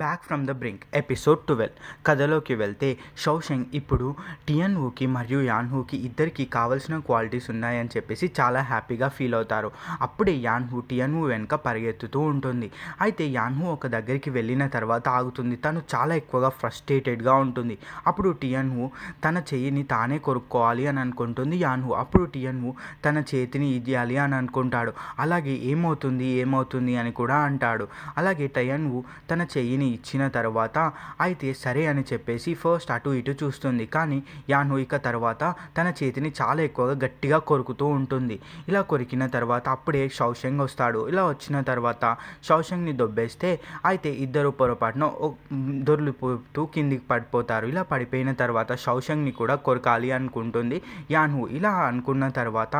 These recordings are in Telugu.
back from the brink episode twelve కథలోకి వెళ్తే షౌషంగ్ ఇప్పుడు టియన్హూకి మరియు యాన్హూకి ఇద్దరికి కావలసిన క్వాలిటీస్ ఉన్నాయని చెప్పేసి చాలా హ్యాపీగా ఫీల్ అవుతారు అప్పుడే యాన్హూ టియన్హూ వెనుక పరిగెత్తుతూ ఉంటుంది అయితే యాన్హూ ఒక దగ్గరికి వెళ్ళిన తర్వాత ఆగుతుంది తను చాలా ఎక్కువగా ఫ్రస్ట్రేటెడ్గా ఉంటుంది అప్పుడు టియన్హూ తన చేయిని తానే కొనుక్కోవాలి అని అనుకుంటుంది యాన్హూ అప్పుడు టియన్హూ తన చేతిని ఇయ్యాలి అని అనుకుంటాడు అలాగే ఏమవుతుంది ఏమవుతుంది అని కూడా అంటాడు అలాగే టయన్హూ తన చెయ్యి బండిని ఇచ్చిన తర్వాత అయితే సరే అని చెప్పేసి ఫస్ట్ అటు ఇటు చూస్తుంది కానీ ఇక తర్వాత తన చేతిని చాలా ఎక్కువగా గట్టిగా కొరుకుతూ ఉంటుంది ఇలా కొరికిన తర్వాత అప్పుడే షౌషంగ్ వస్తాడు ఇలా వచ్చిన తర్వాత షౌషంగ్ని దొబ్బేస్తే అయితే ఇద్దరు పొరపాటున దొర్లిపోతూ కిందికి పడిపోతారు ఇలా పడిపోయిన తర్వాత షౌషంగ్ని కూడా కొరకాలి అనుకుంటుంది యాను ఇలా అనుకున్న తర్వాత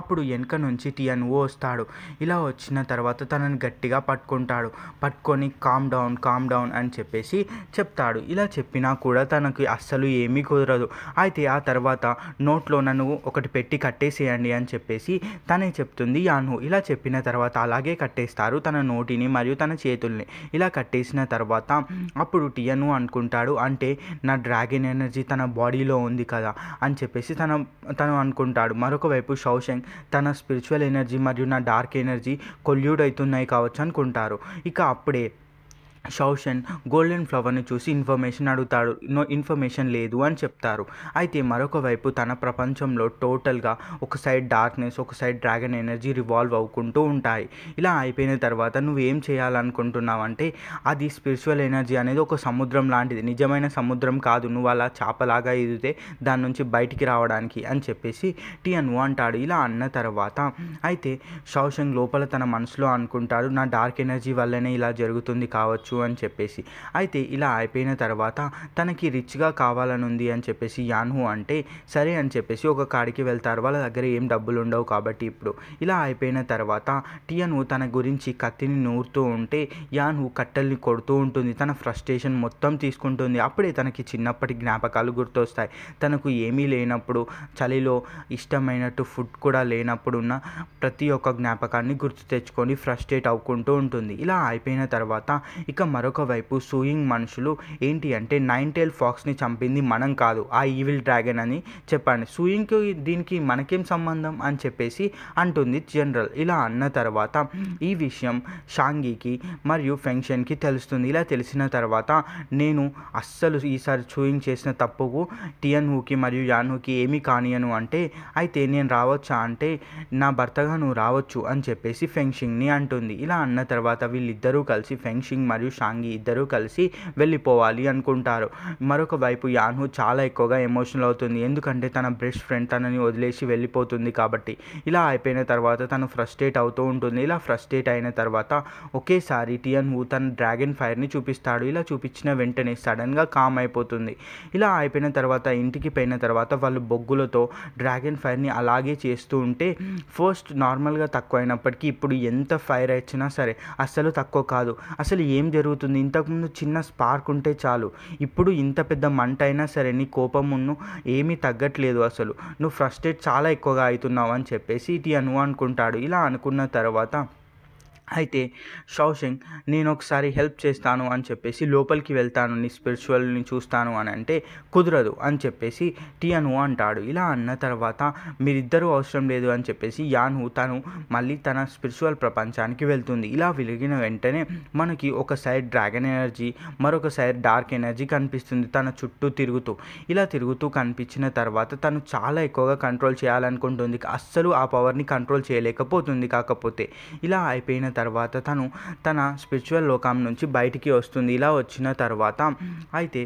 అప్పుడు వెనుక నుంచి టియన్హు వస్తాడు ఇలా వచ్చిన తర్వాత తనని గట్టిగా పట్టుకుంటాడు పట్టుకొని కామ్ డౌన్ కామ్ డౌన్ అని చెప్పేసి చెప్తాడు ఇలా చెప్పినా కూడా తనకి అస్సలు ఏమీ కుదరదు అయితే ఆ తర్వాత నోట్లో నన్ను ఒకటి పెట్టి కట్టేసేయండి అని చెప్పేసి తనే చెప్తుంది యాను ఇలా చెప్పిన తర్వాత అలాగే కట్టేస్తారు తన నోటిని మరియు తన చేతుల్ని ఇలా కట్టేసిన తర్వాత అప్పుడు టియను అనుకుంటాడు అంటే నా డ్రాగన్ ఎనర్జీ తన బాడీలో ఉంది కదా అని చెప్పేసి తన తను అనుకుంటాడు మరొక వైపు షౌషంగ్ తన స్పిరిచువల్ ఎనర్జీ మరియు నా డార్క్ ఎనర్జీ కొల్యూడ్ అవుతున్నాయి కావచ్చు అనుకుంటారు ఇక అప్పుడే షౌషన్ గోల్డెన్ ఫ్లవర్ని చూసి ఇన్ఫర్మేషన్ అడుగుతాడు నో ఇన్ఫర్మేషన్ లేదు అని చెప్తారు అయితే మరొక వైపు తన ప్రపంచంలో టోటల్గా ఒక సైడ్ డార్క్నెస్ ఒక సైడ్ డ్రాగన్ ఎనర్జీ రివాల్వ్ అవుకుంటూ ఉంటాయి ఇలా అయిపోయిన తర్వాత నువ్వేం చేయాలనుకుంటున్నావంటే అది స్పిరిచువల్ ఎనర్జీ అనేది ఒక సముద్రం లాంటిది నిజమైన సముద్రం కాదు నువ్వు అలా చేపలాగా ఎదిగితే దాని నుంచి బయటికి రావడానికి అని చెప్పేసి టీ అను అంటాడు ఇలా అన్న తర్వాత అయితే షౌషన్ లోపల తన మనసులో అనుకుంటాడు నా డార్క్ ఎనర్జీ వల్లనే ఇలా జరుగుతుంది కావచ్చు తెలుసు అని చెప్పేసి అయితే ఇలా అయిపోయిన తర్వాత తనకి రిచ్గా కావాలని ఉంది అని చెప్పేసి యాన్హు అంటే సరే అని చెప్పేసి ఒక కాడికి వెళ్తారు వాళ్ళ దగ్గర ఏం డబ్బులు ఉండవు కాబట్టి ఇప్పుడు ఇలా అయిపోయిన తర్వాత టియను తన గురించి కత్తిని నూరుతూ ఉంటే యాన్హు కట్టెల్ని కొడుతూ ఉంటుంది తన ఫ్రస్ట్రేషన్ మొత్తం తీసుకుంటుంది అప్పుడే తనకి చిన్నప్పటి జ్ఞాపకాలు గుర్తొస్తాయి తనకు ఏమీ లేనప్పుడు చలిలో ఇష్టమైనట్టు ఫుడ్ కూడా లేనప్పుడు ఉన్న ప్రతి ఒక్క జ్ఞాపకాన్ని గుర్తు తెచ్చుకొని ఫ్రస్ట్రేట్ అవ్వుకుంటూ ఉంటుంది ఇలా అయిపోయిన తర్వాత ఇక మరొక వైపు సూయింగ్ మనుషులు ఏంటి అంటే నైన్ టెల్ ఫాక్స్ని చంపింది మనం కాదు ఆ ఈవిల్ డ్రాగన్ అని చెప్పండి సూయింగ్కి దీనికి మనకేం సంబంధం అని చెప్పేసి అంటుంది జనరల్ ఇలా అన్న తర్వాత ఈ విషయం షాంగికి మరియు ఫెంక్షన్కి తెలుస్తుంది ఇలా తెలిసిన తర్వాత నేను అస్సలు ఈసారి సూయింగ్ చేసిన తప్పుకు టియన్ హూకి మరియు యాన్ హూకి ఏమీ కానియను అంటే అయితే నేను రావచ్చా అంటే నా భర్తగా నువ్వు రావచ్చు అని చెప్పేసి ఫెంక్షింగ్ని అంటుంది ఇలా అన్న తర్వాత వీళ్ళిద్దరూ కలిసి ఫెంక్షింగ్ మరియు షాంగి ఇద్దరూ కలిసి వెళ్ళిపోవాలి అనుకుంటారు మరొక వైపు యాన్హు చాలా ఎక్కువగా ఎమోషనల్ అవుతుంది ఎందుకంటే తన బెస్ట్ ఫ్రెండ్ తనని వదిలేసి వెళ్ళిపోతుంది కాబట్టి ఇలా అయిపోయిన తర్వాత తను ఫ్రస్ట్రేట్ అవుతూ ఉంటుంది ఇలా ఫ్రస్ట్రేట్ అయిన తర్వాత ఒకేసారి టియన్ హు తన డ్రాగన్ ఫైర్ని చూపిస్తాడు ఇలా చూపించిన వెంటనే సడన్గా కామ్ అయిపోతుంది ఇలా అయిపోయిన తర్వాత ఇంటికి పోయిన తర్వాత వాళ్ళు బొగ్గులతో డ్రాగన్ ఫైర్ని అలాగే చేస్తూ ఉంటే ఫస్ట్ నార్మల్గా తక్కువ అయినప్పటికీ ఇప్పుడు ఎంత ఫైర్ వచ్చినా సరే అస్సలు తక్కువ కాదు అసలు ఏం జరుగుతుంది పెరుగుతుంది ఇంతకుముందు చిన్న స్పార్క్ ఉంటే చాలు ఇప్పుడు ఇంత పెద్ద మంట అయినా సరే నీ కోపం ఉన్ను ఏమీ తగ్గట్లేదు అసలు నువ్వు ఫ్రస్ట్రేట్ చాలా ఎక్కువగా అవుతున్నావు అని చెప్పేసి ఇటు అను అనుకుంటాడు ఇలా అనుకున్న తర్వాత అయితే షౌషింగ్ నేను ఒకసారి హెల్ప్ చేస్తాను అని చెప్పేసి లోపలికి వెళ్తాను నీ స్పిరిచువల్ని చూస్తాను అని అంటే కుదరదు అని చెప్పేసి టియాను అంటాడు ఇలా అన్న తర్వాత మీరిద్దరూ అవసరం లేదు అని చెప్పేసి యాను తను మళ్ళీ తన స్పిరిచువల్ ప్రపంచానికి వెళ్తుంది ఇలా వెలిగిన వెంటనే మనకి ఒక సైడ్ డ్రాగన్ ఎనర్జీ మరొక సైడ్ డార్క్ ఎనర్జీ కనిపిస్తుంది తన చుట్టూ తిరుగుతూ ఇలా తిరుగుతూ కనిపించిన తర్వాత తను చాలా ఎక్కువగా కంట్రోల్ చేయాలనుకుంటుంది అస్సలు ఆ పవర్ని కంట్రోల్ చేయలేకపోతుంది కాకపోతే ఇలా అయిపోయిన తర్వాత తను తన స్పిరిచువల్ లోకం నుంచి బయటికి వస్తుంది ఇలా వచ్చిన తర్వాత అయితే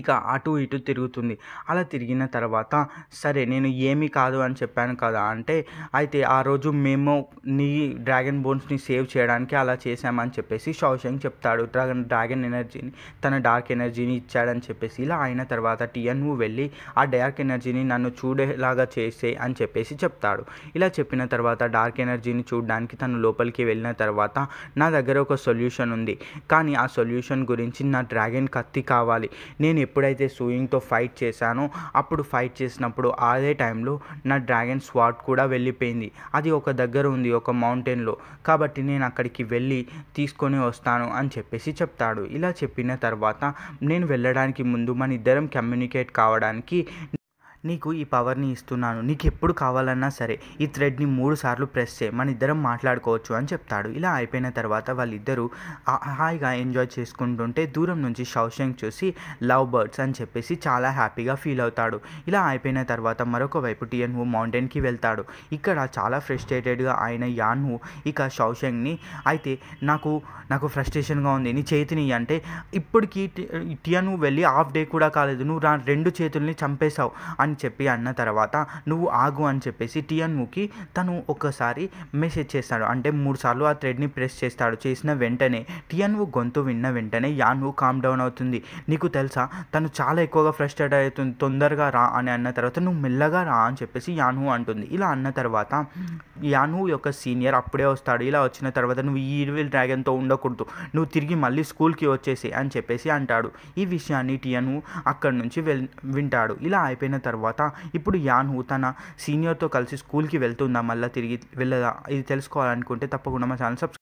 ఇక అటు ఇటు తిరుగుతుంది అలా తిరిగిన తర్వాత సరే నేను ఏమీ కాదు అని చెప్పాను కదా అంటే అయితే ఆ రోజు మేము నీ డ్రాగన్ బోన్స్ని సేవ్ చేయడానికి అలా చేశామని చెప్పేసి షౌషంగ్ చెప్తాడు డ్రాగన్ డ్రాగన్ ఎనర్జీని తన డార్క్ ఎనర్జీని ఇచ్చాడని చెప్పేసి ఇలా అయిన తర్వాత టీఎన్ నువ్వు వెళ్ళి ఆ డార్క్ ఎనర్జీని నన్ను చూడేలాగా చేసే అని చెప్పేసి చెప్తాడు ఇలా చెప్పిన తర్వాత డార్క్ ఎనర్జీని చూడడానికి తను లోపలికి వెళ్ళిన తర్వాత నా దగ్గర ఒక సొల్యూషన్ ఉంది కానీ ఆ సొల్యూషన్ గురించి నా డ్రాగన్ కత్తి కావాలి నేను ఎప్పుడైతే సూయింగ్తో ఫైట్ చేశానో అప్పుడు ఫైట్ చేసినప్పుడు అదే టైంలో నా డ్రాగన్ స్వాట్ కూడా వెళ్ళిపోయింది అది ఒక దగ్గర ఉంది ఒక మౌంటైన్లో కాబట్టి నేను అక్కడికి వెళ్ళి తీసుకొని వస్తాను అని చెప్పేసి చెప్తాడు ఇలా చెప్పిన తర్వాత నేను వెళ్ళడానికి ముందు మన ఇద్దరం కమ్యూనికేట్ కావడానికి నీకు ఈ పవర్ని ఇస్తున్నాను నీకు ఎప్పుడు కావాలన్నా సరే ఈ థ్రెడ్ని మూడు సార్లు ప్రెస్ చేయి మన ఇద్దరం మాట్లాడుకోవచ్చు అని చెప్తాడు ఇలా అయిపోయిన తర్వాత వాళ్ళిద్దరూ హాయిగా ఎంజాయ్ చేసుకుంటుంటే దూరం నుంచి షౌషంగ్ చూసి లవ్ బర్డ్స్ అని చెప్పేసి చాలా హ్యాపీగా ఫీల్ అవుతాడు ఇలా అయిపోయిన తర్వాత మరొక వైపు టిఎన్హు హూ మౌంటైన్కి వెళ్తాడు ఇక్కడ చాలా ఫ్రస్ట్రేటెడ్గా అయిన యాన్ ఇక షౌషంగ్ని అయితే నాకు నాకు ఫ్రస్ట్రేషన్గా ఉంది నీ చేతిని అంటే ఇప్పటికీ టిఎన్హు వెళ్ళి హాఫ్ డే కూడా కాలేదు నువ్వు రెండు చేతుల్ని చంపేశావు అని అని చెప్పి అన్న తర్వాత నువ్వు ఆగు అని చెప్పేసి టియన్ముకి తను ఒకసారి మెసేజ్ చేస్తాడు అంటే మూడు సార్లు ఆ థ్రెడ్ని ప్రెస్ చేస్తాడు చేసిన వెంటనే టిఎన్వు గొంతు విన్న వెంటనే యాన్వు కామ్ డౌన్ అవుతుంది నీకు తెలుసా తను చాలా ఎక్కువగా ఫ్రస్ట్రేట్ అవుతుంది తొందరగా రా అని అన్న తర్వాత నువ్వు మెల్లగా రా అని చెప్పేసి యాన్హు అంటుంది ఇలా అన్న తర్వాత యాన్హు యొక్క సీనియర్ అప్పుడే వస్తాడు ఇలా వచ్చిన తర్వాత నువ్వు ఈ ఈవిల్ డ్రాగన్తో ఉండకూడదు నువ్వు తిరిగి మళ్ళీ స్కూల్కి వచ్చేసి అని చెప్పేసి అంటాడు ఈ విషయాన్ని టియన్హు అక్కడి నుంచి వెల్ వింటాడు ఇలా అయిపోయిన తర్వాత తర్వాత ఇప్పుడు యాన్ హు తన సీనియర్తో కలిసి స్కూల్కి వెళ్తుందా మళ్ళీ తిరిగి వెళ్ళదా ఇది తెలుసుకోవాలనుకుంటే తప్పకుండా మా ఛానల్ సబ్స్క్రైబ్